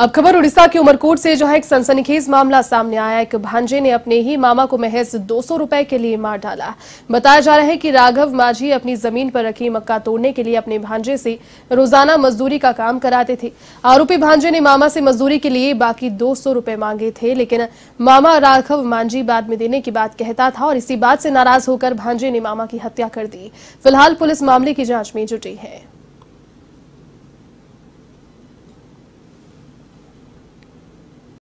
अब खबर उड़ीसा के उमरकोट से जहां एक सनसनीखेज मामला सामने आया एक भांजे ने अपने ही मामा को महज 200 रुपए के लिए मार डाला बताया जा रहा है कि राघव माझी अपनी जमीन पर रखी मक्का तोड़ने के लिए अपने भांजे से रोजाना मजदूरी का काम कराते थे आरोपी भांजे ने मामा से मजदूरी के लिए बाकी दो सौ मांगे थे लेकिन मामा राघव मांझी बाद में देने की बात कहता था और इसी बात से नाराज होकर भांजे ने मामा की हत्या कर दी फिलहाल पुलिस मामले की जाँच में जुटी है